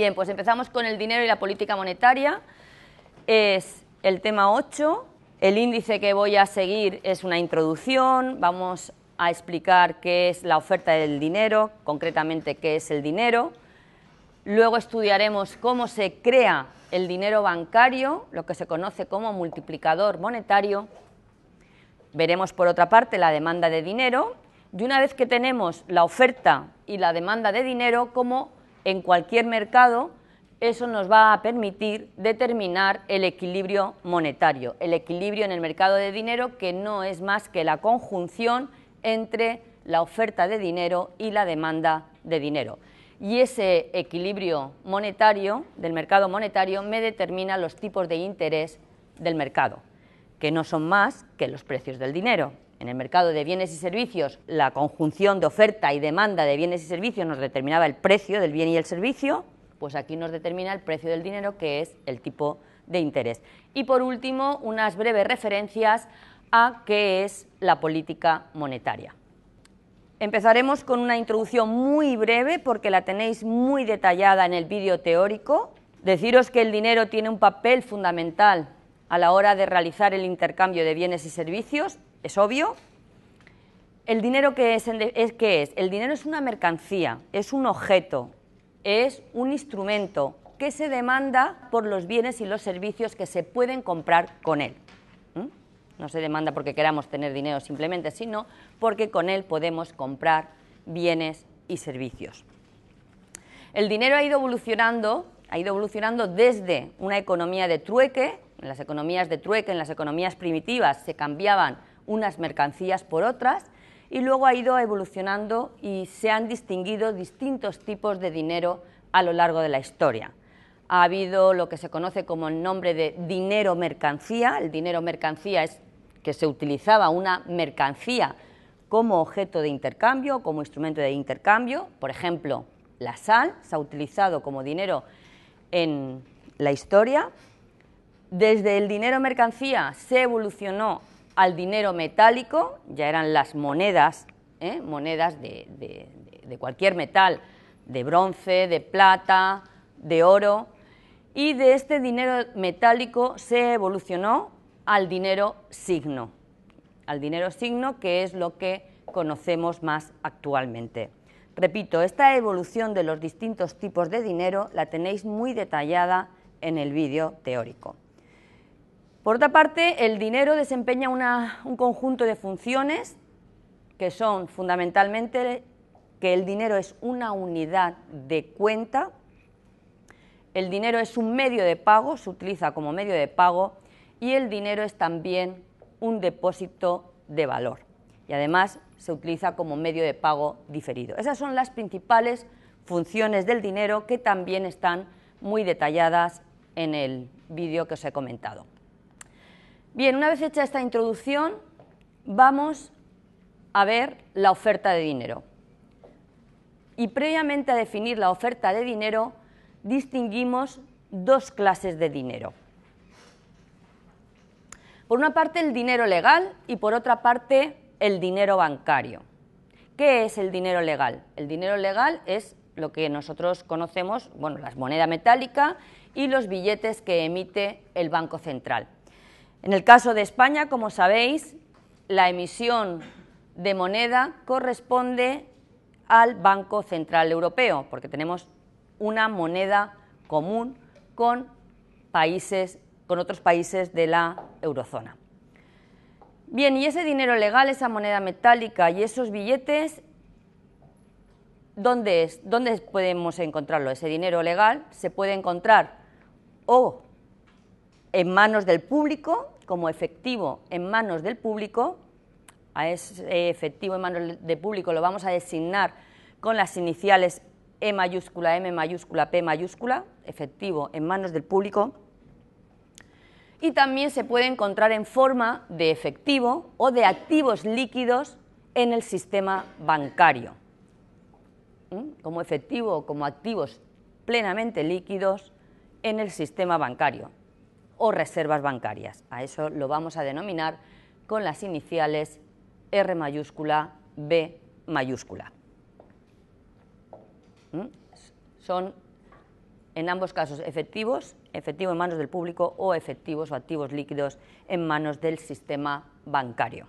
Bien, pues empezamos con el dinero y la política monetaria. Es el tema 8. El índice que voy a seguir es una introducción. Vamos a explicar qué es la oferta del dinero, concretamente qué es el dinero. Luego estudiaremos cómo se crea el dinero bancario, lo que se conoce como multiplicador monetario. Veremos por otra parte la demanda de dinero y una vez que tenemos la oferta y la demanda de dinero, cómo en cualquier mercado, eso nos va a permitir determinar el equilibrio monetario, el equilibrio en el mercado de dinero que no es más que la conjunción entre la oferta de dinero y la demanda de dinero. Y ese equilibrio monetario, del mercado monetario, me determina los tipos de interés del mercado, que no son más que los precios del dinero. En el mercado de bienes y servicios, la conjunción de oferta y demanda de bienes y servicios nos determinaba el precio del bien y el servicio, pues aquí nos determina el precio del dinero, que es el tipo de interés. Y por último, unas breves referencias a qué es la política monetaria. Empezaremos con una introducción muy breve porque la tenéis muy detallada en el vídeo teórico. Deciros que el dinero tiene un papel fundamental a la hora de realizar el intercambio de bienes y servicios es obvio. El dinero es, qué es, el dinero es una mercancía, es un objeto, es un instrumento que se demanda por los bienes y los servicios que se pueden comprar con él. No se demanda porque queramos tener dinero simplemente, sino porque con él podemos comprar bienes y servicios. El dinero ha ido evolucionando, ha ido evolucionando desde una economía de trueque, en las economías de trueque, en las economías primitivas se cambiaban unas mercancías por otras y luego ha ido evolucionando y se han distinguido distintos tipos de dinero a lo largo de la historia. Ha habido lo que se conoce como el nombre de dinero mercancía. El dinero mercancía es que se utilizaba una mercancía como objeto de intercambio, como instrumento de intercambio. Por ejemplo, la sal se ha utilizado como dinero en la historia. Desde el dinero mercancía se evolucionó al dinero metálico, ya eran las monedas, ¿eh? monedas de cualquier metal, de bronce, de plata, de oro, y de este dinero metálico se evolucionó al dinero signo, al dinero signo que es lo que conocemos más actualmente. Repito, esta evolución de los distintos tipos de dinero la tenéis muy detallada en el vídeo teórico. Por otra parte, el dinero desempeña un conjunto de funciones que son fundamentalmente que el dinero es una unidad de cuenta, el dinero es un medio de pago, se utiliza como medio de pago y el dinero es también un depósito de valor y además se utiliza como medio de pago diferido. Esas son las principales funciones del dinero que también están muy detalladas en el vídeo que os he comentado. Bien, una vez hecha esta introducción, vamos a ver la oferta de dinero. Y previamente a definir la oferta de dinero, distinguimos dos clases de dinero. Por una parte el dinero legal y por otra parte el dinero bancario. ¿Qué es el dinero legal? El dinero legal es lo que nosotros conocemos, bueno, las moneda metálica y los billetes que emite el Banco Central. En el caso de España, como sabéis, la emisión de moneda corresponde al Banco Central Europeo, porque tenemos una moneda común con países con otros países de la eurozona. Bien, y ese dinero legal, esa moneda metálica y esos billetes, ¿dónde ¿Dónde podemos encontrarlo? Ese dinero legal se puede encontrar o en manos del público, como efectivo en manos del público, a ese efectivo en manos del público lo vamos a designar con las iniciales E mayúscula, M mayúscula, P mayúscula, efectivo en manos del público, y también se puede encontrar en forma de efectivo o de activos líquidos en el sistema bancario, ¿Mm? como efectivo o como activos plenamente líquidos en el sistema bancario o reservas bancarias. A eso lo vamos a denominar con las iniciales R mayúscula, B mayúscula. ¿Mm? Son en ambos casos efectivos, efectivo en manos del público o efectivos o activos líquidos en manos del sistema bancario.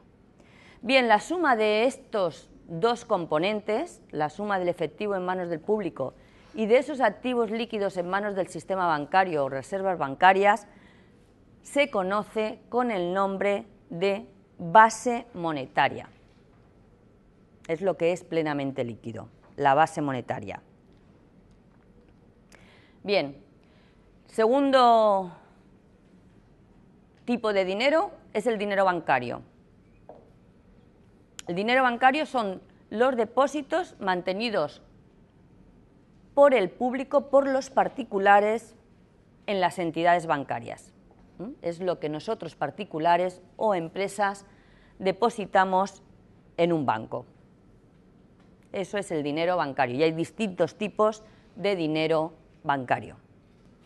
Bien, la suma de estos dos componentes, la suma del efectivo en manos del público y de esos activos líquidos en manos del sistema bancario o reservas bancarias, se conoce con el nombre de base monetaria. Es lo que es plenamente líquido, la base monetaria. Bien, segundo tipo de dinero es el dinero bancario. El dinero bancario son los depósitos mantenidos por el público, por los particulares en las entidades bancarias es lo que nosotros particulares o empresas depositamos en un banco. Eso es el dinero bancario y hay distintos tipos de dinero bancario.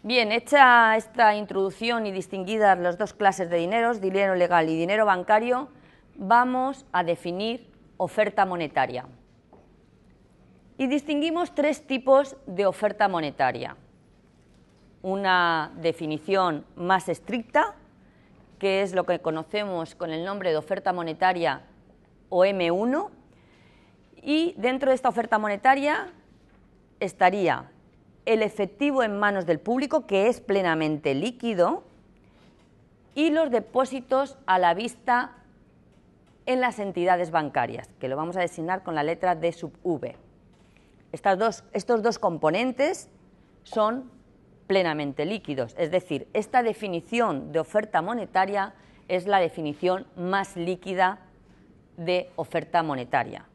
Bien, hecha esta introducción y distinguidas las dos clases de dineros, dinero legal y dinero bancario, vamos a definir oferta monetaria. Y distinguimos tres tipos de oferta monetaria una definición más estricta, que es lo que conocemos con el nombre de oferta monetaria o M1, y dentro de esta oferta monetaria estaría el efectivo en manos del público, que es plenamente líquido, y los depósitos a la vista en las entidades bancarias, que lo vamos a designar con la letra D sub V. dos, estos dos componentes son plenamente líquidos. Es decir, esta definición de oferta monetaria es la definición más líquida de oferta monetaria.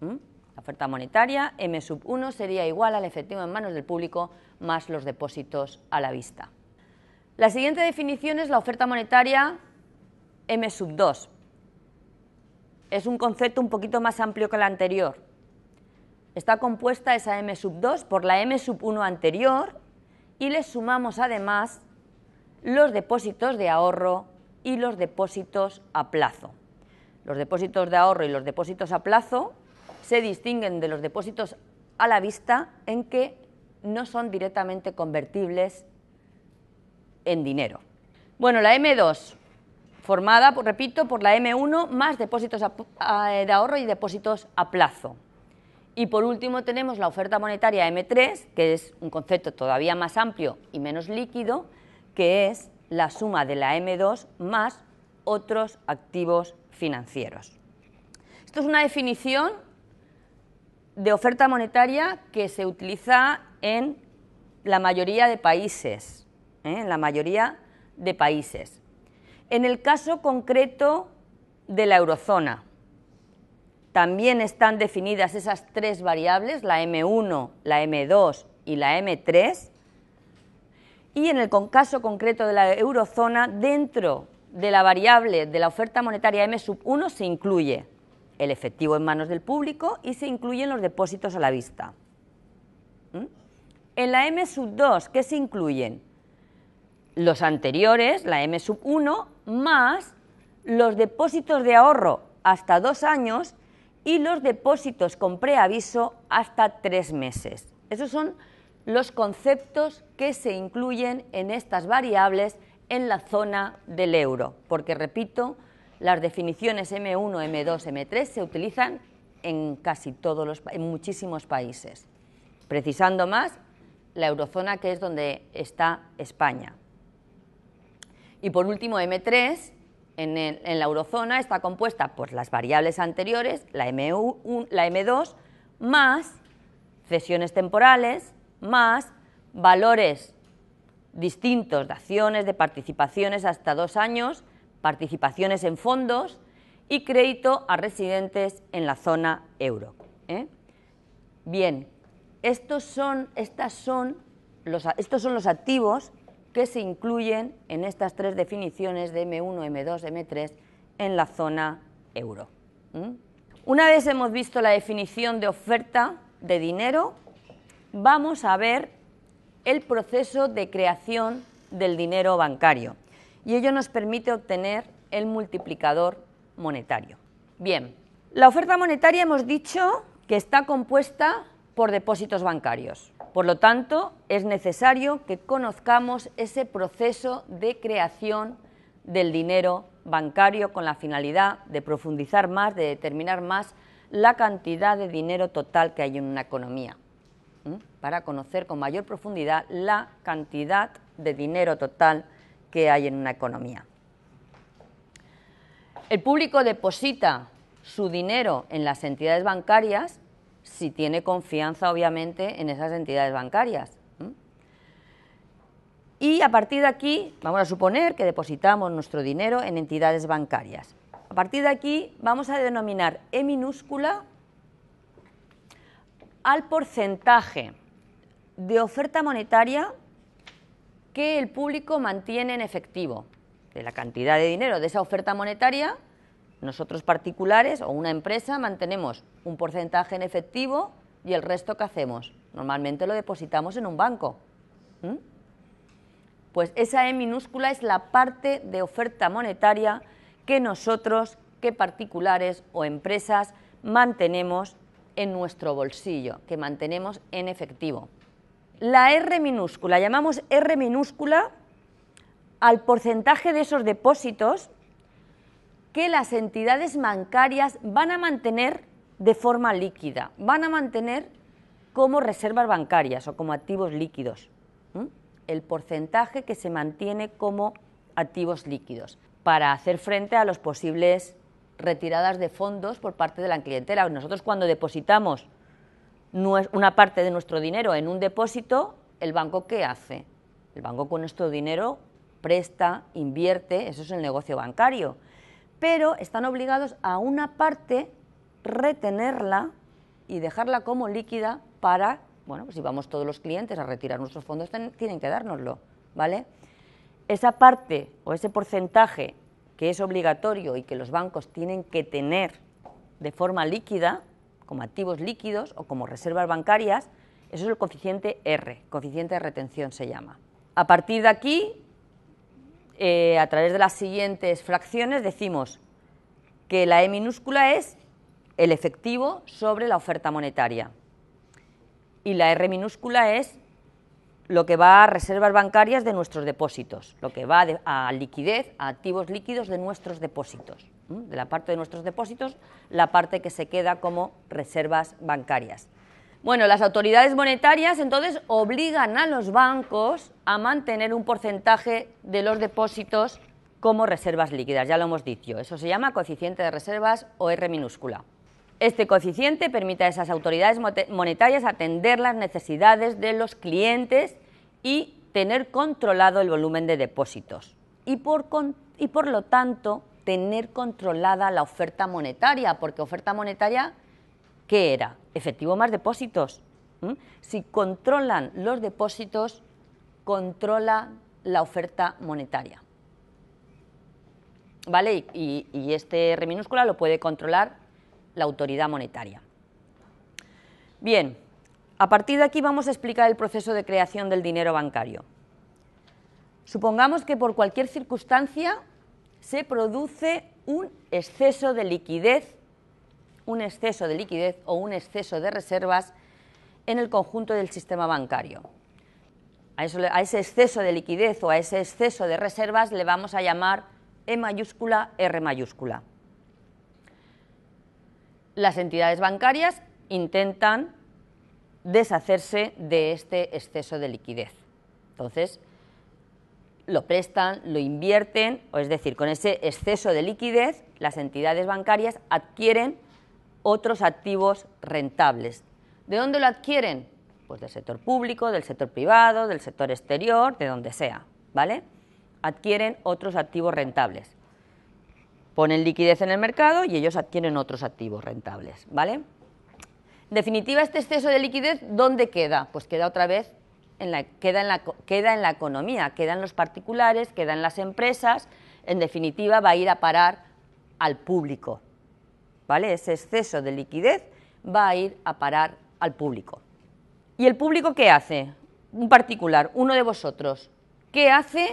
¿Mm? La oferta monetaria, M sub 1, sería igual al efectivo en manos del público más los depósitos a la vista. La siguiente definición es la oferta monetaria M sub 2. Es un concepto un poquito más amplio que el anterior. Está compuesta esa M sub 2 por la M sub 1 anterior, y le sumamos además los depósitos de ahorro y los depósitos a plazo. Los depósitos de ahorro y los depósitos a plazo se distinguen de los depósitos a la vista en que no son directamente convertibles en dinero. Bueno, la M2, formada, repito, por la M1 más depósitos eh, de ahorro y depósitos a plazo. Y por último tenemos la oferta monetaria M3, que es un concepto todavía más amplio y menos líquido, que es la suma de la M2 más otros activos financieros. Esto es una definición de oferta monetaria que se utiliza en la mayoría de países, ¿eh? en la mayoría de países. En el caso concreto de la eurozona, también están definidas esas tres variables, la M1, la M2 y la M3. Y en el caso concreto de la eurozona, dentro de la variable de la oferta monetaria M1 se incluye el efectivo en manos del público y se incluyen los depósitos a la vista. ¿Mm? En la M2, ¿qué se incluyen? Los anteriores, la M1, más los depósitos de ahorro hasta dos años y los depósitos con preaviso hasta tres meses. Esos son los conceptos que se incluyen en estas variables en la zona del euro, porque repito, las definiciones M1, M2, M3 se utilizan en casi todos los en muchísimos países. Precisando más la eurozona que es donde está España. Y por último M3 en, la eurozona está compuesta por las variables anteriores, la, m la M2, más cesiones temporales, más valores distintos de acciones, de participaciones hasta dos años, participaciones en fondos y crédito a residentes en la zona euro. ¿eh? Bien, estos son, estas son estos son los activos que se incluyen en estas tres definiciones de M1, M2, M3 en la zona euro. Una vez hemos visto la definición de oferta de dinero, vamos a ver el proceso de creación del dinero bancario y ello nos permite obtener el multiplicador monetario. Bien, la oferta monetaria hemos dicho que está compuesta por depósitos bancarios. Por lo tanto, es necesario que conozcamos ese proceso de creación del dinero bancario con la finalidad de profundizar más, de determinar más la cantidad de dinero total que hay en una economía, para conocer con mayor profundidad la cantidad de dinero total que hay en una economía. El público deposita su dinero en las entidades bancarias si tiene confianza, obviamente, en esas entidades bancarias. Y a partir de aquí, vamos a suponer que depositamos nuestro dinero en entidades bancarias. A partir de aquí vamos a denominar E minúscula al porcentaje de oferta monetaria que el público mantiene en efectivo, de la cantidad de dinero de esa oferta monetaria nosotros particulares o una empresa mantenemos un porcentaje en efectivo y el resto que hacemos. Normalmente lo depositamos en un banco. ¿Mm? Pues esa E minúscula es la parte de oferta monetaria que nosotros, que particulares o empresas mantenemos en nuestro bolsillo, que mantenemos en efectivo. La R minúscula, llamamos R minúscula al porcentaje de esos depósitos que las entidades bancarias van a mantener de forma líquida, van a mantener como reservas bancarias o como activos líquidos, el porcentaje que se mantiene como activos líquidos para hacer frente a las posibles retiradas de fondos por parte de la clientela. Nosotros cuando depositamos una parte de nuestro dinero en un depósito, ¿el banco qué hace? El banco con nuestro dinero presta, invierte, eso es el negocio bancario pero están obligados a una parte retenerla y dejarla como líquida para, bueno, pues si vamos todos los clientes a retirar nuestros fondos, tienen que dárnoslo, ¿vale? Esa parte o ese porcentaje que es obligatorio y que los bancos tienen que tener de forma líquida, como activos líquidos o como reservas bancarias, eso es el coeficiente R, coeficiente de retención se llama. A partir de aquí, eh, a través de las siguientes fracciones decimos que la E minúscula es el efectivo sobre la oferta monetaria y la R minúscula es lo que va a reservas bancarias de nuestros depósitos, lo que va a liquidez, a activos líquidos de nuestros depósitos, de la parte de nuestros depósitos, la parte que se queda como reservas bancarias. Bueno, las autoridades monetarias entonces obligan a los bancos a mantener un porcentaje de los depósitos como reservas líquidas, ya lo hemos dicho. Eso se llama coeficiente de reservas o R minúscula. Este coeficiente permite a esas autoridades monetarias atender las necesidades de los clientes y tener controlado el volumen de depósitos y por, y por lo tanto tener controlada la oferta monetaria, porque oferta monetaria ¿qué era? Efectivo más depósitos. ¿Mm? Si controlan los depósitos, controla la oferta monetaria. ¿Vale? Y, y, este R minúscula lo puede controlar la autoridad monetaria. Bien, a partir de aquí vamos a explicar el proceso de creación del dinero bancario. Supongamos que por cualquier circunstancia se produce un exceso de liquidez un exceso de liquidez o un exceso de reservas en el conjunto del sistema bancario. A, ese exceso de liquidez o a ese exceso de reservas le vamos a llamar E mayúscula, R mayúscula. Las entidades bancarias intentan deshacerse de este exceso de liquidez. Entonces, lo prestan, lo invierten, o es decir, con ese exceso de liquidez, las entidades bancarias adquieren otros activos rentables. ¿De dónde lo adquieren? Pues del sector público, del sector privado, del sector exterior, de donde sea, ¿vale? Adquieren otros activos rentables. Ponen liquidez en el mercado y ellos adquieren otros activos rentables, ¿vale? En definitiva, este exceso de liquidez, ¿dónde queda? Pues queda otra vez en la, queda, en la, queda en la economía, queda en los particulares, queda en las empresas, en definitiva va a ir a parar al público, ¿vale? Ese exceso de liquidez va a ir a parar al público. ¿Y el público qué hace? Un particular, uno de vosotros, ¿qué hace?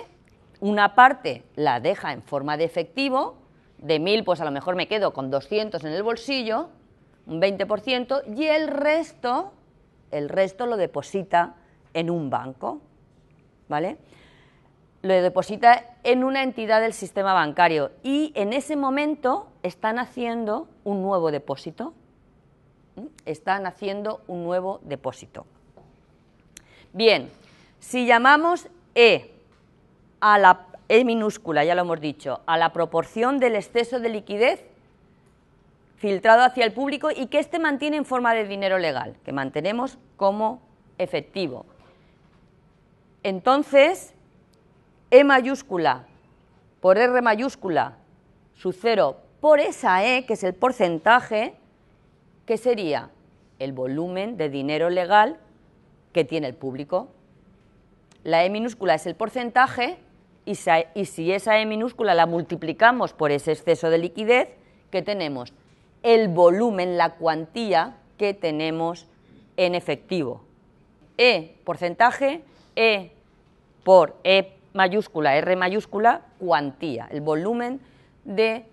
Una parte la deja en forma de efectivo, de mil pues a lo mejor me quedo con 200 en el bolsillo, un 20%, y el resto, el resto lo deposita en un banco, ¿vale? Lo deposita en una entidad del sistema bancario y en ese momento están haciendo un nuevo depósito. ¿Mm? Están haciendo un nuevo depósito. Bien, si llamamos E a la E minúscula, ya lo hemos dicho, a la proporción del exceso de liquidez filtrado hacia el público y que este mantiene en forma de dinero legal, que mantenemos como efectivo. Entonces, E mayúscula por R mayúscula, su cero por esa E, que es el porcentaje, que sería el volumen de dinero legal que tiene el público. La E minúscula es el porcentaje y, si esa E minúscula la multiplicamos por ese exceso de liquidez, que tenemos el volumen, la cuantía que tenemos en efectivo. E porcentaje, E por E mayúscula, R mayúscula, cuantía, el volumen de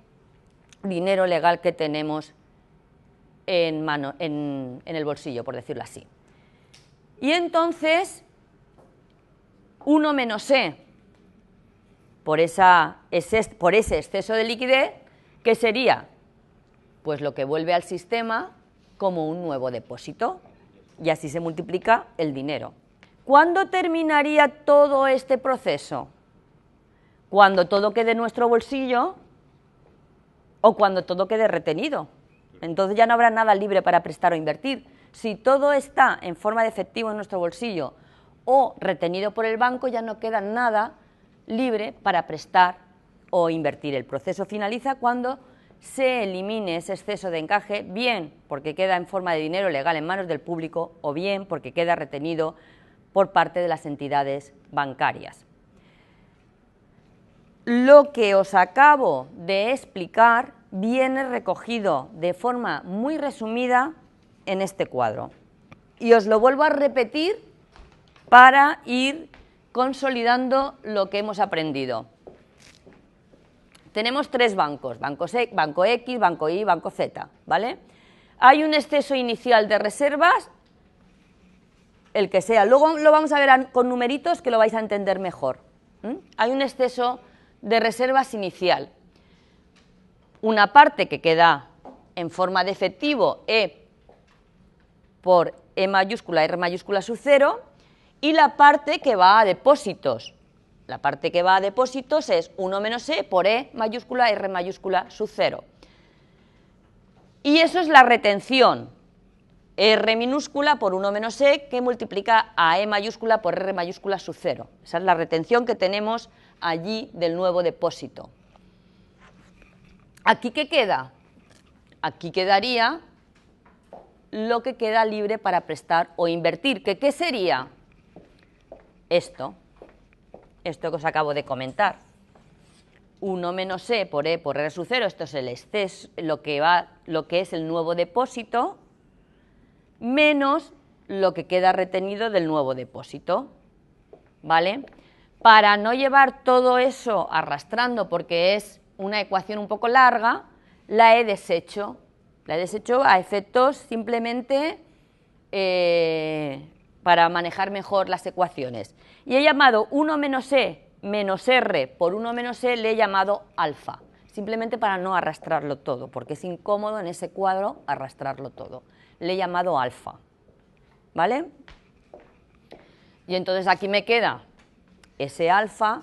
dinero legal que tenemos en, mano, en, el bolsillo, por decirlo así. Y entonces, uno menos E por, por ese exceso de liquidez, ¿qué sería? Pues lo que vuelve al sistema como un nuevo depósito y así se multiplica el dinero. ¿Cuándo terminaría todo este proceso? Cuando todo quede en nuestro bolsillo o cuando todo quede retenido. Entonces ya no habrá nada libre para prestar o invertir. Si todo está en forma de efectivo en nuestro bolsillo o retenido por el banco, ya no queda nada libre para prestar o invertir. El proceso finaliza cuando se elimine ese exceso de encaje, bien porque queda en forma de dinero legal en manos del público o bien porque queda retenido por parte de las entidades bancarias. Lo que os acabo de explicar viene recogido de forma muy resumida en este cuadro. Y os lo vuelvo a repetir para ir consolidando lo que hemos aprendido. Tenemos tres bancos, banco, banco X, banco Y, banco Z, ¿vale? Hay un exceso inicial de reservas, el que sea. Luego lo vamos a ver con numeritos que lo vais a entender mejor. Hay un exceso de reservas inicial. Una parte que queda en forma de efectivo E por E mayúscula, R mayúscula sub cero, y la parte que va a depósitos. La parte que va a depósitos es 1 menos E por E mayúscula, R mayúscula sub cero. Y eso es la retención. R minúscula por 1 menos E que multiplica a E mayúscula por R mayúscula sub cero. Esa es la retención que tenemos allí del nuevo depósito. ¿Aquí qué queda? Aquí quedaría lo que queda libre para prestar o invertir. ¿Que, ¿Qué sería? Esto, esto que os acabo de comentar. 1 menos E por E por R sub 0, esto es el exceso, lo que, va, lo que es el nuevo depósito, menos lo que queda retenido del nuevo depósito. ¿Vale? para no llevar todo eso arrastrando, porque es una ecuación un poco larga, la he deshecho. La he deshecho a efectos simplemente eh, para manejar mejor las ecuaciones. Y he llamado 1 menos e menos r por 1 menos e, le he llamado alfa, simplemente para no arrastrarlo todo, porque es incómodo en ese cuadro arrastrarlo todo. Le he llamado alfa. ¿Vale? Y entonces aquí me queda ese alfa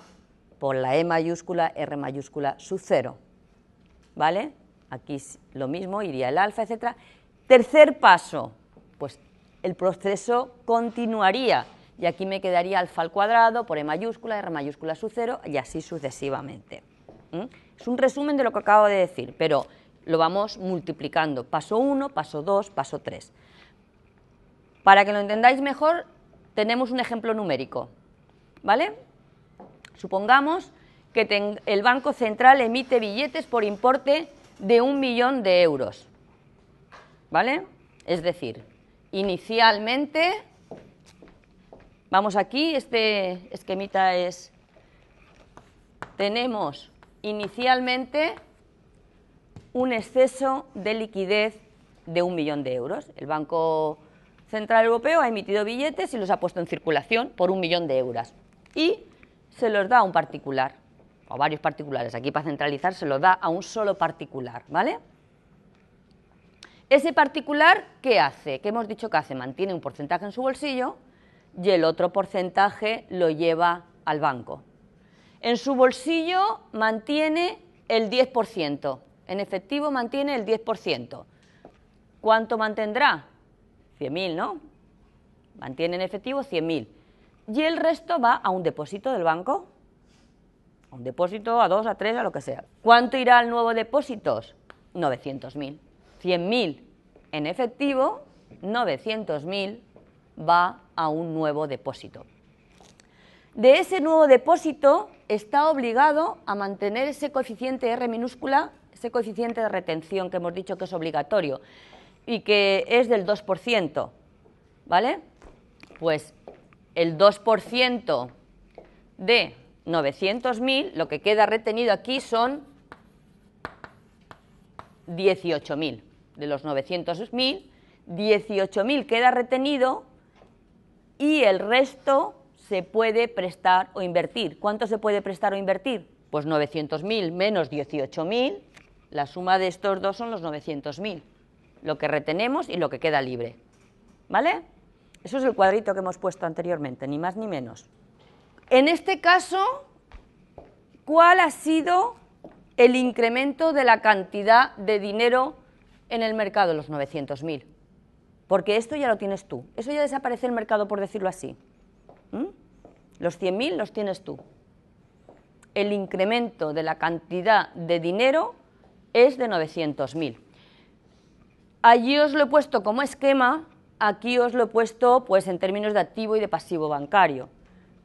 por la E mayúscula, R mayúscula, sub 0. ¿Vale? Aquí lo mismo, iría el alfa, etc. Tercer paso, pues el proceso continuaría y aquí me quedaría alfa al cuadrado por E mayúscula, R mayúscula, sub 0 y así sucesivamente. Es un resumen de lo que acabo de decir, pero lo vamos multiplicando, paso 1, paso 2, paso 3. Para que lo entendáis mejor, tenemos un ejemplo numérico. ¿vale? Supongamos que el Banco Central emite billetes por importe de un millón de euros, ¿vale? Es decir, inicialmente, vamos aquí, este esquemita es, tenemos inicialmente un exceso de liquidez de un millón de euros. El Banco Central Europeo ha emitido billetes y los ha puesto en circulación por un millón de euros y se los da a un particular, o varios particulares. Aquí para centralizar se los da a un solo particular, ¿vale? Ese particular, ¿qué hace? ¿Qué hemos dicho que hace? Mantiene un porcentaje en su bolsillo y el otro porcentaje lo lleva al banco. En su bolsillo mantiene el 10%, en efectivo mantiene el 10%. ¿Cuánto mantendrá? 100.000, ¿no? Mantiene en efectivo 100.000 y el resto va a un depósito del banco, a un depósito, a dos, a tres, a lo que sea. ¿Cuánto irá al nuevo depósito? 900.000. 100.000 en efectivo, 900.000 va a un nuevo depósito. De ese nuevo depósito está obligado a mantener ese coeficiente R minúscula, ese coeficiente de retención que hemos dicho que es obligatorio y que es del 2%, ¿vale? Pues el 2% de 900.000, lo que queda retenido aquí son 18.000. De los 900.000, 18.000 queda retenido y el resto se puede prestar o invertir. ¿Cuánto se puede prestar o invertir? Pues 900.000 menos 18.000, la suma de estos dos son los 900.000, lo que retenemos y lo que queda libre. ¿Vale? Eso es el cuadrito que hemos puesto anteriormente, ni más ni menos. En este caso, ¿cuál ha sido el incremento de la cantidad de dinero en el mercado, los 900.000? Porque esto ya lo tienes tú. Eso ya desaparece el mercado, por decirlo así. ¿Mm? Los 100.000 los tienes tú. El incremento de la cantidad de dinero es de 900.000. Allí os lo he puesto como esquema aquí os lo he puesto pues, en términos de activo y de pasivo bancario.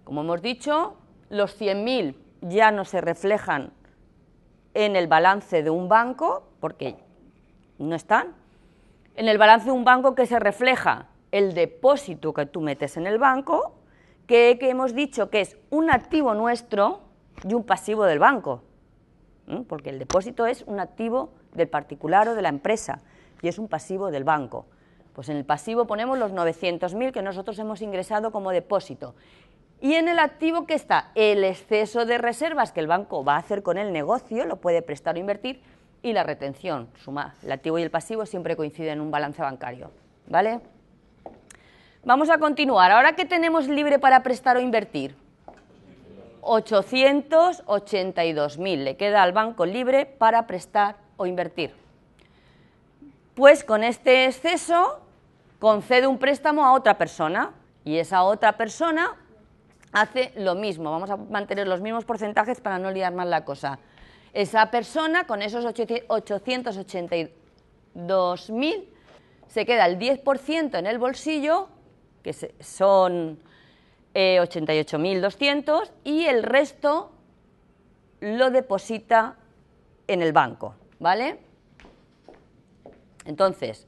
Como hemos dicho, los 100.000 ya no se reflejan en el balance de un banco, porque no están. En el balance de un banco que se refleja el depósito que tú metes en el banco, que, hemos dicho que es un activo nuestro y un pasivo del banco, porque el depósito es un activo del particular o de la empresa y es un pasivo del banco. Pues en el pasivo ponemos los 900.000 que nosotros hemos ingresado como depósito. Y en el activo que está el exceso de reservas que el banco va a hacer con el negocio, lo puede prestar o invertir, y la retención, suma, el activo y el pasivo siempre coinciden en un balance bancario, ¿vale? Vamos a continuar. Ahora qué tenemos libre para prestar o invertir, 882.000 le queda al banco libre para prestar o invertir. Pues con este exceso concede un préstamo a otra persona y esa otra persona hace lo mismo. Vamos a mantener los mismos porcentajes para no liar más la cosa. Esa persona con esos 882.000 se queda el 10% en el bolsillo, que son 88.200, eh, y el resto lo deposita en el banco, ¿vale? Entonces,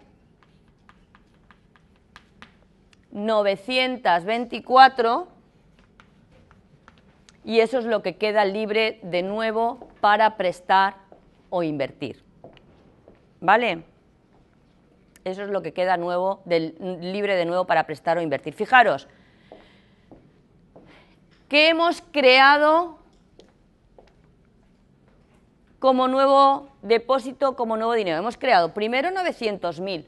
924 y eso es lo que queda libre de nuevo para prestar o invertir. ¿Vale? Eso es lo que queda nuevo libre de nuevo para prestar o invertir. Fijaros, que hemos creado como nuevo depósito, como nuevo dinero. Hemos creado primero 900.000,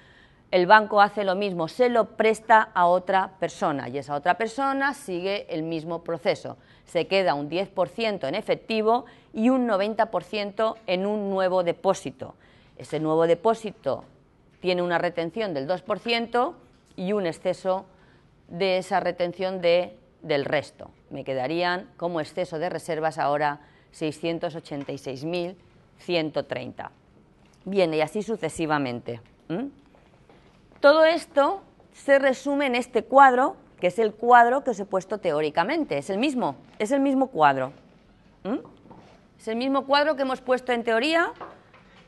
el banco hace lo mismo, se lo presta a otra persona y esa otra persona sigue el mismo proceso. Se queda un 10% en efectivo y un 90% en un nuevo depósito. Ese nuevo depósito tiene una retención del 2% y un exceso de esa retención del resto. Me quedarían como exceso de reservas ahora 686.130. Bien, y así sucesivamente. Todo esto se resume en este cuadro, que es el cuadro que os he puesto teóricamente. Es el mismo, es el mismo cuadro. ¿Mm? Es el mismo cuadro que hemos puesto en teoría,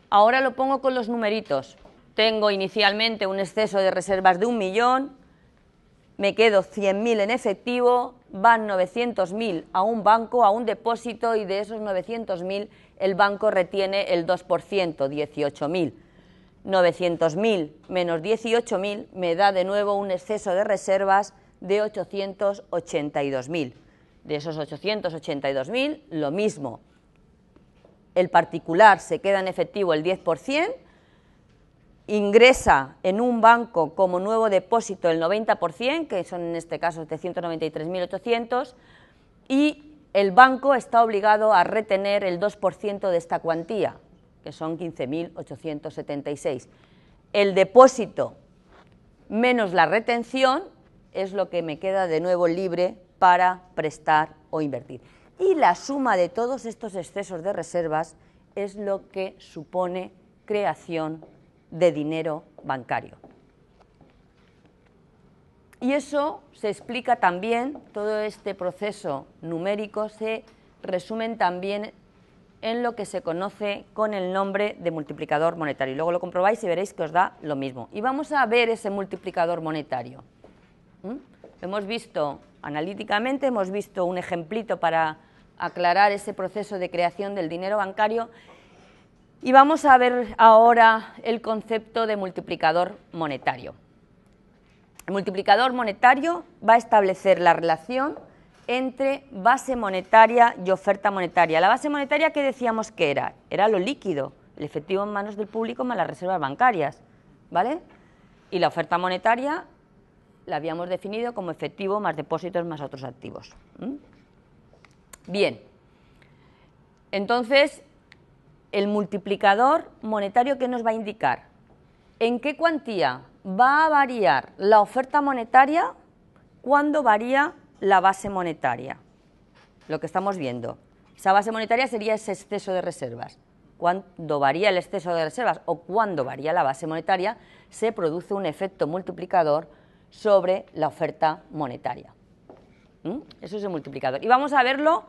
ahora lo pongo con los numeritos. Tengo inicialmente un exceso de reservas de un millón, me quedo 100.000 en efectivo, van 900.000 a un banco, a un depósito y de esos 900.000 el banco retiene el 2%, 18.000. 900.000 menos 18.000 me da de nuevo un exceso de reservas de 882.000. De esos 882.000, lo mismo. El particular se queda en efectivo el 10%, ingresa en un banco como nuevo depósito el 90%, que son en este caso 793.800, y el banco está obligado a retener el 2% de esta cuantía, que son 15.876. El depósito menos la retención es lo que me queda de nuevo libre para prestar o invertir. Y la suma de todos estos excesos de reservas es lo que supone creación de dinero bancario. Y eso se explica también, todo este proceso numérico se resumen también en lo que se conoce con el nombre de multiplicador monetario. Luego lo comprobáis y veréis que os da lo mismo. Y vamos a ver ese multiplicador monetario. ¿Mm? Hemos visto analíticamente, hemos visto un ejemplito para aclarar ese proceso de creación del dinero bancario y vamos a ver ahora el concepto de multiplicador monetario. El multiplicador monetario va a establecer la relación entre base monetaria y oferta monetaria. La base monetaria, ¿qué decíamos que era? Era lo líquido, el efectivo en manos del público más las reservas bancarias, ¿vale? Y la oferta monetaria la habíamos definido como efectivo más depósitos más otros activos. Bien, entonces, el multiplicador monetario que nos va a indicar en qué cuantía va a variar la oferta monetaria cuando varía la base monetaria. Lo que estamos viendo. Esa base monetaria sería ese exceso de reservas. Cuando varía el exceso de reservas o cuando varía la base monetaria, se produce un efecto multiplicador sobre la oferta monetaria. ¿Mm? Eso es el multiplicador. Y vamos a verlo,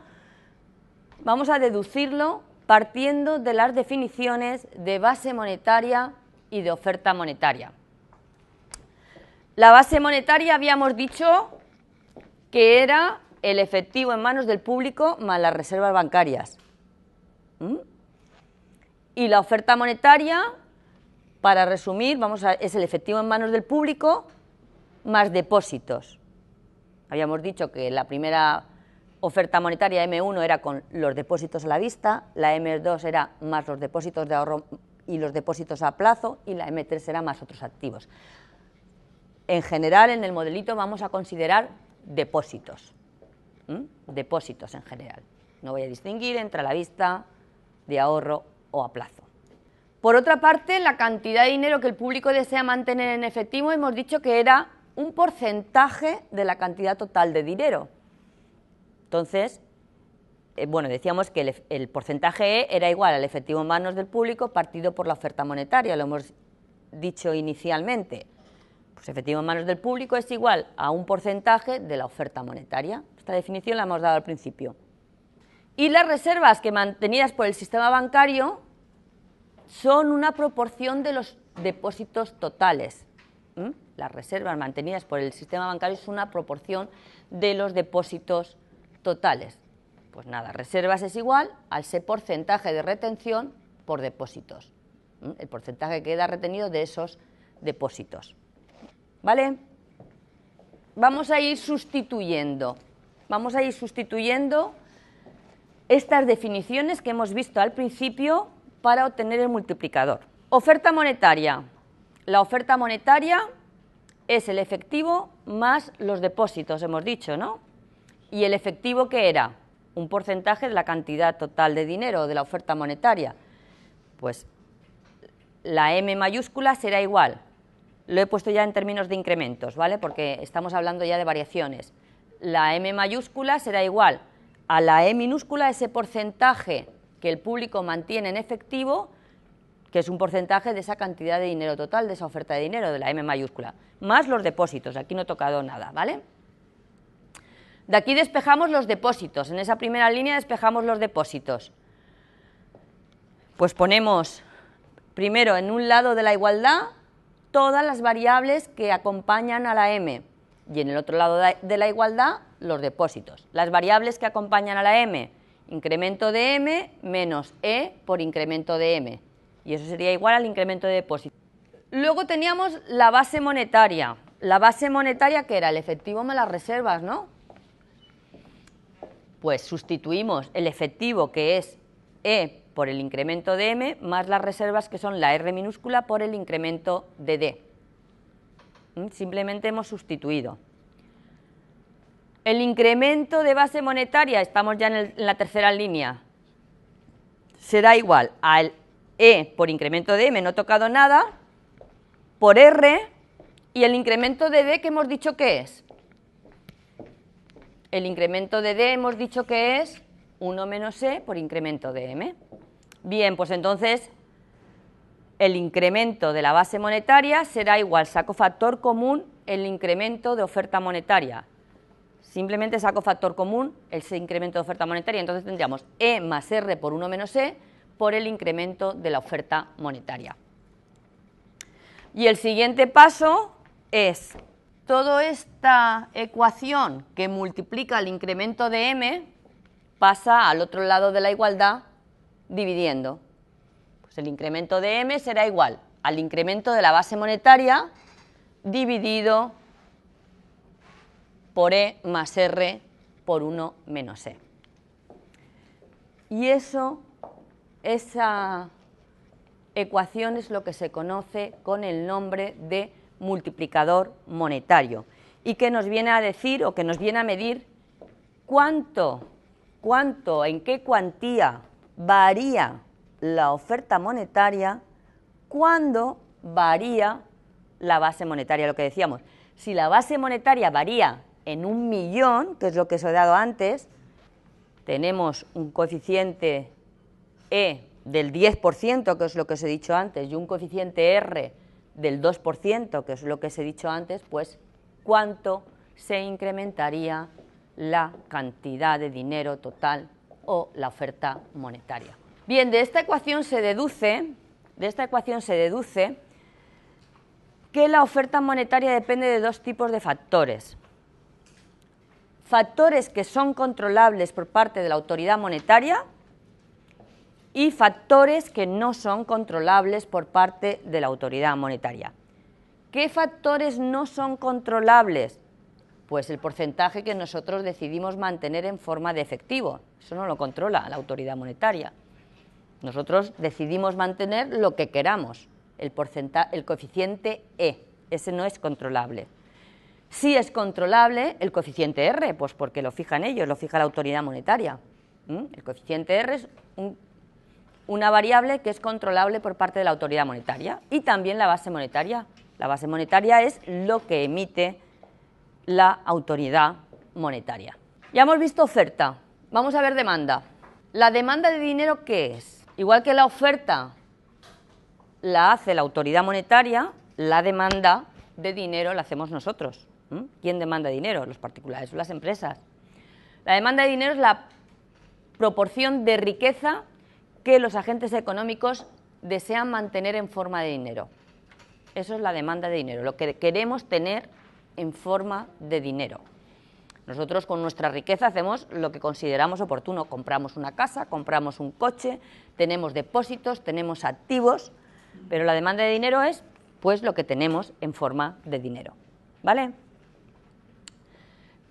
vamos a deducirlo partiendo de las definiciones de base monetaria y de oferta monetaria. La base monetaria, habíamos dicho, que era el efectivo en manos del público más las reservas bancarias. Y la oferta monetaria, para resumir, vamos es el efectivo en manos del público más depósitos. Habíamos dicho que la primera oferta monetaria M1 era con los depósitos a la vista, la M2 era más los depósitos de ahorro y los depósitos a plazo y la M3 era más otros activos. En general, en el modelito vamos a considerar depósitos, depósitos en general. No voy a distinguir entre la vista de ahorro o a plazo. Por otra parte, la cantidad de dinero que el público desea mantener en efectivo hemos dicho que era un porcentaje de la cantidad total de dinero. Entonces, eh, bueno, decíamos que el, el, porcentaje e era igual al efectivo en manos del público partido por la oferta monetaria, lo hemos dicho inicialmente. Pues efectivo en manos del público es igual a un porcentaje de la oferta monetaria. Esta definición la hemos dado al principio. Y las reservas que mantenidas por el sistema bancario son una proporción de los depósitos totales. Las reservas mantenidas por el sistema bancario es una proporción de los depósitos totales. Pues nada, reservas es igual al ese porcentaje de retención por depósitos. El porcentaje que queda retenido de esos depósitos. ¿Vale? Vamos a ir sustituyendo. Vamos a ir sustituyendo estas definiciones que hemos visto al principio para obtener el multiplicador. Oferta monetaria. La oferta monetaria es el efectivo más los depósitos, hemos dicho, ¿no? ¿Y el efectivo que era? Un porcentaje de la cantidad total de dinero de la oferta monetaria. Pues la M mayúscula será igual lo he puesto ya en términos de incrementos, ¿vale? Porque estamos hablando ya de variaciones. La M mayúscula será igual a la E minúscula, ese porcentaje que el público mantiene en efectivo, que es un porcentaje de esa cantidad de dinero total, de esa oferta de dinero, de la M mayúscula, más los depósitos, aquí no he tocado nada, ¿vale? De aquí despejamos los depósitos, en esa primera línea despejamos los depósitos. Pues ponemos primero en un lado de la igualdad todas las variables que acompañan a la M. Y en el otro lado de la igualdad, los depósitos. Las variables que acompañan a la M, incremento de M menos E por incremento de M. Y eso sería igual al incremento de depósitos. Luego teníamos la base monetaria. La base monetaria que era el efectivo más las reservas, ¿no? Pues sustituimos el efectivo que es E por el incremento de M más las reservas que son la R minúscula por el incremento de D. Mm, simplemente hemos sustituido. El incremento de base monetaria, estamos ya en, la tercera línea, será igual al E por incremento de M, no he tocado nada, por R y el incremento de D que hemos dicho que es. El incremento de D hemos dicho que es 1 menos E por incremento de M. Bien, pues entonces el incremento de la base monetaria será igual, saco factor común, el incremento de oferta monetaria. Simplemente saco factor común, ese incremento de oferta monetaria, entonces tendríamos E más R por 1 menos E por el incremento de la oferta monetaria. Y el siguiente paso es toda esta ecuación que multiplica el incremento de M pasa al otro lado de la igualdad dividiendo. Pues el incremento de m será igual al incremento de la base monetaria dividido por e más r por 1 menos e. Y eso, esa ecuación es lo que se conoce con el nombre de multiplicador monetario y que nos viene a decir o que nos viene a medir cuánto, cuánto, en qué cuantía varía la oferta monetaria cuando varía la base monetaria, lo que decíamos. Si la base monetaria varía en un millón, que es lo que os he dado antes, tenemos un coeficiente E del 10%, que es lo que os he dicho antes, y un coeficiente R del 2%, que es lo que os he dicho antes, pues cuánto se incrementaría la cantidad de dinero total o la oferta monetaria. Bien, de esta ecuación se deduce, de esta ecuación se deduce que la oferta monetaria depende de dos tipos de factores. Factores que son controlables por parte de la autoridad monetaria y factores que no son controlables por parte de la autoridad monetaria. ¿Qué factores no son controlables? pues el porcentaje que nosotros decidimos mantener en forma de efectivo. Eso no lo controla la autoridad monetaria. Nosotros decidimos mantener lo que queramos, el, coeficiente E, ese no es controlable. Si es controlable el coeficiente R, pues porque lo fijan ellos, lo fija la autoridad monetaria. El coeficiente R es una variable que es controlable por parte de la autoridad monetaria y también la base monetaria. La base monetaria es lo que emite la autoridad monetaria. Ya hemos visto oferta, vamos a ver demanda. ¿La demanda de dinero qué es? Igual que la oferta la hace la autoridad monetaria, la demanda de dinero la hacemos nosotros. ¿Mm? ¿Quién demanda dinero? Los particulares o las empresas. La demanda de dinero es la proporción de riqueza que los agentes económicos desean mantener en forma de dinero. Eso es la demanda de dinero, lo que queremos tener en forma de dinero. Nosotros con nuestra riqueza hacemos lo que consideramos oportuno. Compramos una casa, compramos un coche, tenemos depósitos, tenemos activos, pero la demanda de dinero es pues lo que tenemos en forma de dinero. ¿Vale?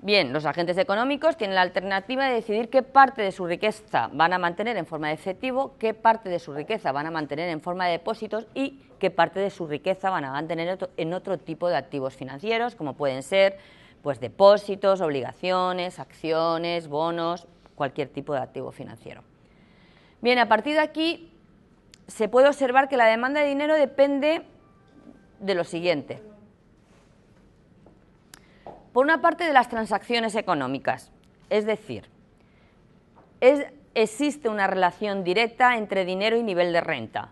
Bien, los agentes económicos tienen la alternativa de decidir qué parte de su riqueza van a mantener en forma de efectivo, qué parte de su riqueza van a mantener en forma de depósitos y qué parte de su riqueza van a mantener en otro tipo de activos financieros, como pueden ser pues, depósitos, obligaciones, acciones, bonos, cualquier tipo de activo financiero. Bien, a partir de aquí se puede observar que la demanda de dinero depende de lo siguiente por una parte de las transacciones económicas, es decir, existe una relación directa entre dinero y nivel de renta.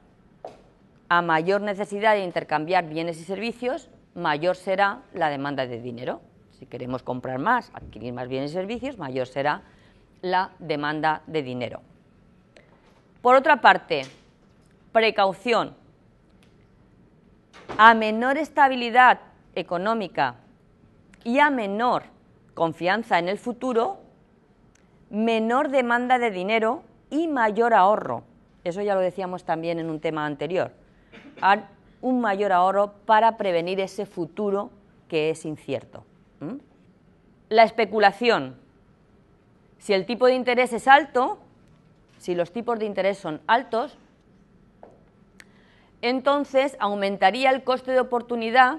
A mayor necesidad de intercambiar bienes y servicios, mayor será la demanda de dinero. Si queremos comprar más, adquirir más bienes y servicios, mayor será la demanda de dinero. Por otra parte, precaución. A menor estabilidad económica y a menor confianza en el futuro, menor demanda de dinero y mayor ahorro. Eso ya lo decíamos también en un tema anterior. un mayor ahorro para prevenir ese futuro que es incierto. La especulación. Si el tipo de interés es alto, si los tipos de interés son altos, entonces aumentaría el coste de oportunidad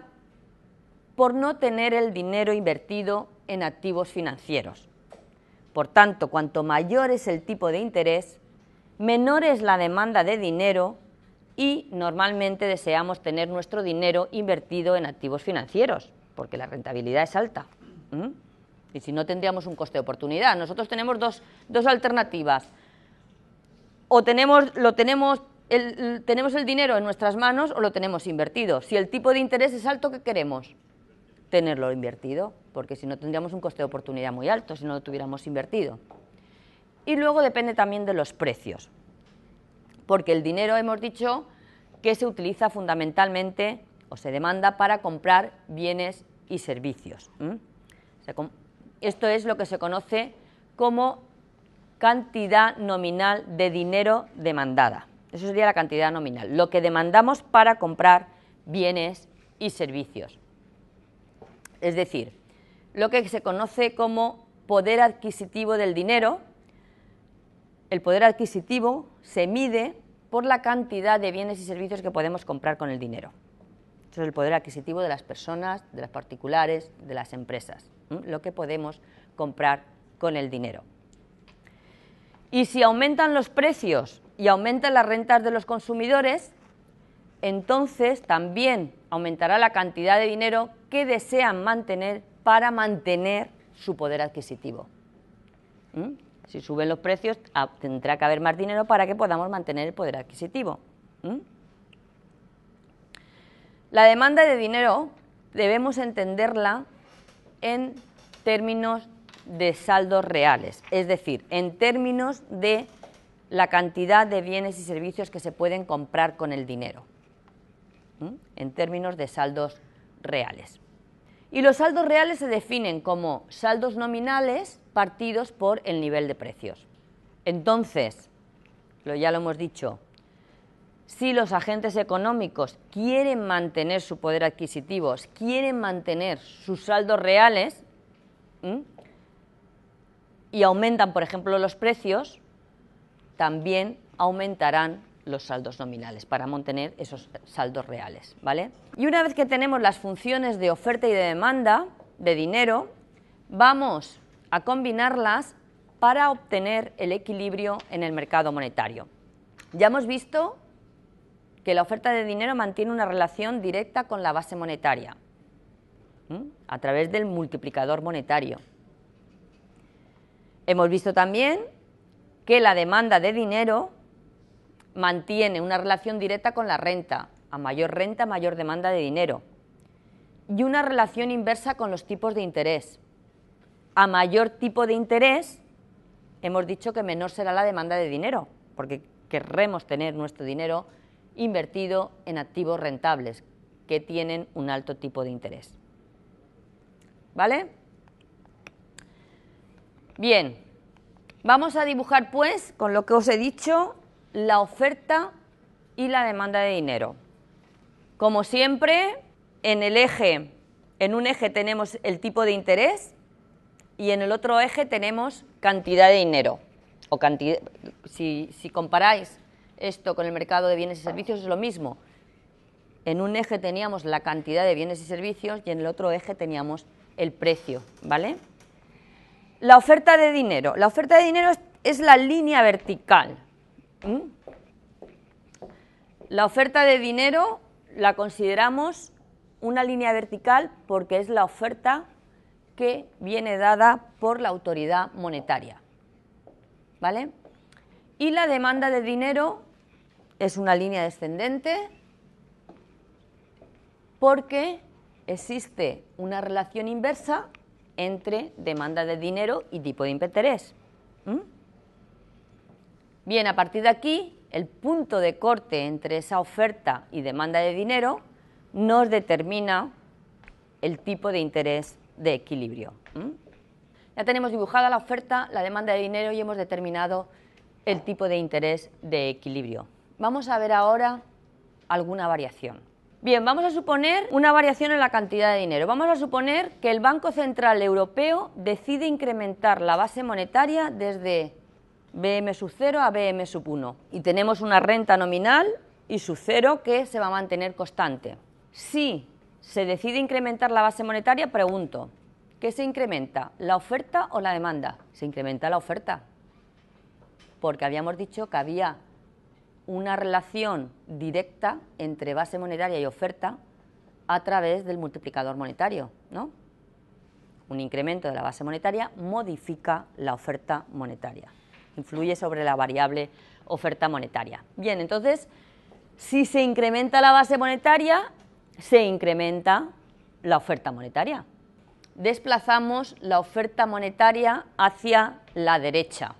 por no tener el dinero invertido en activos financieros. Por tanto, cuanto mayor es el tipo de interés, menor es la demanda de dinero y normalmente deseamos tener nuestro dinero invertido en activos financieros, porque la rentabilidad es alta. Y si no, tendríamos un coste de oportunidad. Nosotros tenemos dos, dos alternativas. O tenemos, lo tenemos, el, tenemos el dinero en nuestras manos o lo tenemos invertido. Si el tipo de interés es alto, ¿qué queremos? tenerlo invertido, porque si no tendríamos un coste de oportunidad muy alto si no lo tuviéramos invertido. Y luego depende también de los precios, porque el dinero hemos dicho que se utiliza fundamentalmente o se demanda para comprar bienes y servicios. Esto es lo que se conoce como cantidad nominal de dinero demandada. Eso sería la cantidad nominal, lo que demandamos para comprar bienes y servicios es decir, lo que se conoce como poder adquisitivo del dinero. El poder adquisitivo se mide por la cantidad de bienes y servicios que podemos comprar con el dinero. Eso es el poder adquisitivo de las personas, de las particulares, de las empresas, lo que podemos comprar con el dinero. Y si aumentan los precios y aumentan las rentas de los consumidores, entonces también aumentará la cantidad de dinero que desean mantener para mantener su poder adquisitivo. ¿Mm? Si suben los precios, ah, tendrá que haber más dinero para que podamos mantener el poder adquisitivo. ¿Mm? La demanda de dinero debemos entenderla en términos de saldos reales, es decir, en términos de la cantidad de bienes y servicios que se pueden comprar con el dinero en términos de saldos reales. Y los saldos reales se definen como saldos nominales partidos por el nivel de precios. Entonces, lo, ya lo hemos dicho, si los agentes económicos quieren mantener su poder adquisitivo, quieren mantener sus saldos reales y aumentan, por ejemplo, los precios, también aumentarán los saldos nominales para mantener esos saldos reales, ¿vale? Y una vez que tenemos las funciones de oferta y de demanda de dinero, vamos a combinarlas para obtener el equilibrio en el mercado monetario. Ya hemos visto que la oferta de dinero mantiene una relación directa con la base monetaria a través del multiplicador monetario. Hemos visto también que la demanda de dinero mantiene una relación directa con la renta, a mayor renta, mayor demanda de dinero, y una relación inversa con los tipos de interés. A mayor tipo de interés, hemos dicho que menor será la demanda de dinero, porque querremos tener nuestro dinero invertido en activos rentables que tienen un alto tipo de interés. ¿Vale? Bien, vamos a dibujar pues, con lo que os he dicho, la oferta y la demanda de dinero. Como siempre, en el eje, en un eje tenemos el tipo de interés y en el otro eje tenemos cantidad de dinero. O si, comparáis esto con el mercado de bienes y servicios es lo mismo. En un eje teníamos la cantidad de bienes y servicios y en el otro eje teníamos el precio, ¿vale? La oferta de dinero. La oferta de dinero es la línea vertical Mm. La oferta de dinero la consideramos una línea vertical porque es la oferta que viene dada por la autoridad monetaria. ¿Vale? Y la demanda de dinero es una línea descendente porque existe una relación inversa entre demanda de dinero y tipo de interés. Bien, a partir de aquí, el punto de corte entre esa oferta y demanda de dinero nos determina el tipo de interés de equilibrio. Ya tenemos dibujada la oferta, la demanda de dinero y hemos determinado el tipo de interés de equilibrio. Vamos a ver ahora alguna variación. Bien, vamos a suponer una variación en la cantidad de dinero. Vamos a suponer que el Banco Central Europeo decide incrementar la base monetaria desde BM sub 0 a BM sub 1 y tenemos una renta nominal y sub 0 que se va a mantener constante. Si se decide incrementar la base monetaria, pregunto, ¿qué se incrementa? ¿La oferta o la demanda? Se incrementa la oferta, porque habíamos dicho que había una relación directa entre base monetaria y oferta a través del multiplicador monetario, ¿no? Un incremento de la base monetaria modifica la oferta monetaria influye sobre la variable oferta monetaria. Bien, entonces, si se incrementa la base monetaria, se incrementa la oferta monetaria. Desplazamos la oferta monetaria hacia la derecha.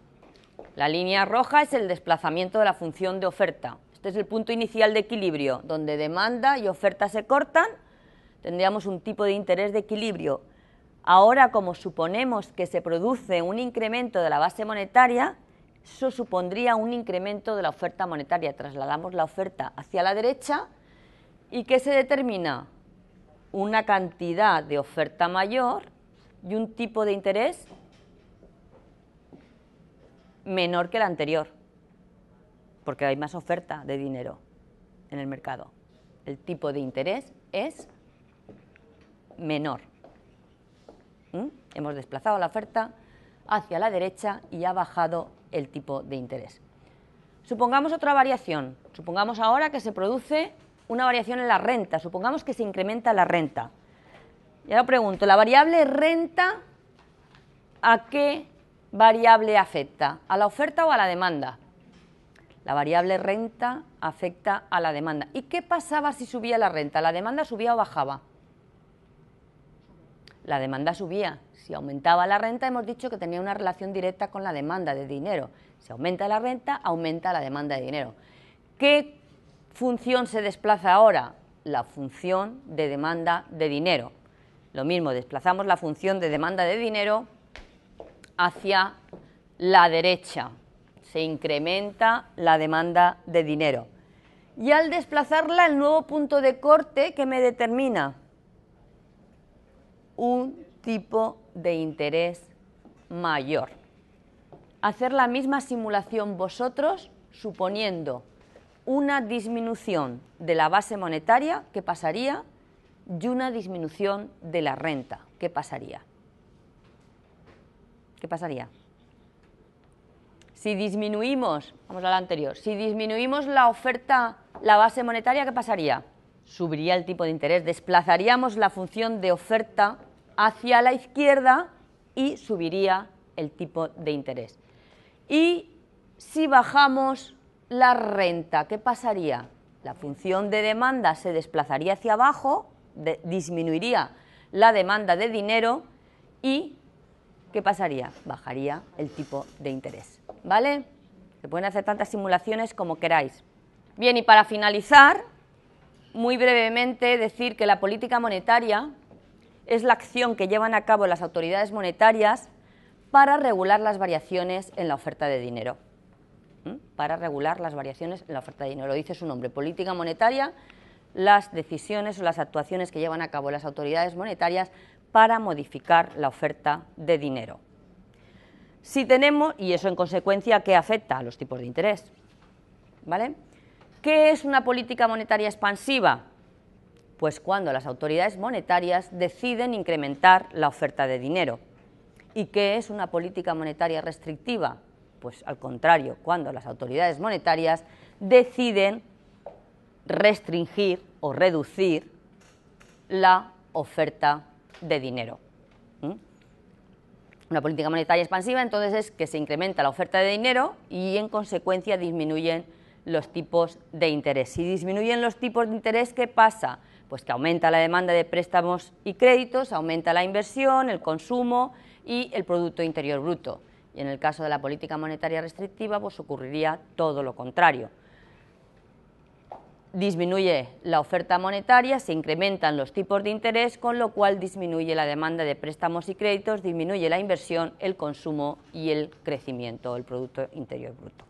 La línea roja es el desplazamiento de la función de oferta. Este es el punto inicial de equilibrio, donde demanda y oferta se cortan, tendríamos un tipo de interés de equilibrio Ahora, como suponemos que se produce un incremento de la base monetaria, eso supondría un incremento de la oferta monetaria. Trasladamos la oferta hacia la derecha y que se determina una cantidad de oferta mayor y un tipo de interés menor que el anterior, porque hay más oferta de dinero en el mercado. El tipo de interés es menor. Hemos desplazado la oferta hacia la derecha y ha bajado el tipo de interés. Supongamos otra variación. Supongamos ahora que se produce una variación en la renta. Supongamos que se incrementa la renta. Y ahora pregunto, ¿la variable renta a qué variable afecta? ¿A la oferta o a la demanda? La variable renta afecta a la demanda. ¿Y qué pasaba si subía la renta? ¿La demanda subía o bajaba? la demanda subía. Si aumentaba la renta, hemos dicho que tenía una relación directa con la demanda de dinero. Si aumenta la renta, aumenta la demanda de dinero. ¿Qué función se desplaza ahora? La función de demanda de dinero. Lo mismo, desplazamos la función de demanda de dinero hacia la derecha. Se incrementa la demanda de dinero. Y al desplazarla, el nuevo punto de corte que me determina un tipo de interés mayor. Hacer la misma simulación vosotros suponiendo una disminución de la base monetaria, ¿qué pasaría? Y una disminución de la renta, ¿qué pasaría? ¿Qué pasaría? Si disminuimos, vamos a la anterior, si disminuimos la oferta, la base monetaria, ¿qué pasaría? subiría el tipo de interés, desplazaríamos la función de oferta hacia la izquierda y subiría el tipo de interés. Y si bajamos la renta, ¿qué pasaría? La función de demanda se desplazaría hacia abajo, disminuiría la demanda de dinero y ¿qué pasaría? Bajaría el tipo de interés. ¿Vale? Se pueden hacer tantas simulaciones como queráis. Bien, y para finalizar, muy brevemente decir que la política monetaria es la acción que llevan a cabo las autoridades monetarias para regular las variaciones en la oferta de dinero. ¿Mm? Para regular las variaciones en la oferta de dinero. Lo dice su nombre, política monetaria, las decisiones o las actuaciones que llevan a cabo las autoridades monetarias para modificar la oferta de dinero. Si tenemos, y eso en consecuencia, qué afecta a los tipos de interés. ¿Vale? ¿Qué es una política monetaria expansiva? Pues cuando las autoridades monetarias deciden incrementar la oferta de dinero. ¿Y qué es una política monetaria restrictiva? Pues al contrario, cuando las autoridades monetarias deciden restringir o reducir la oferta de dinero. Una política monetaria expansiva entonces es que se incrementa la oferta de dinero y en consecuencia disminuyen los tipos de interés. Si disminuyen los tipos de interés, ¿qué pasa? Pues que aumenta la demanda de préstamos y créditos, aumenta la inversión, el consumo y el Producto Interior Bruto. Y en el caso de la política monetaria restrictiva, pues ocurriría todo lo contrario. Disminuye la oferta monetaria, se incrementan los tipos de interés, con lo cual disminuye la demanda de préstamos y créditos, disminuye la inversión, el consumo y el crecimiento, del Producto Interior Bruto.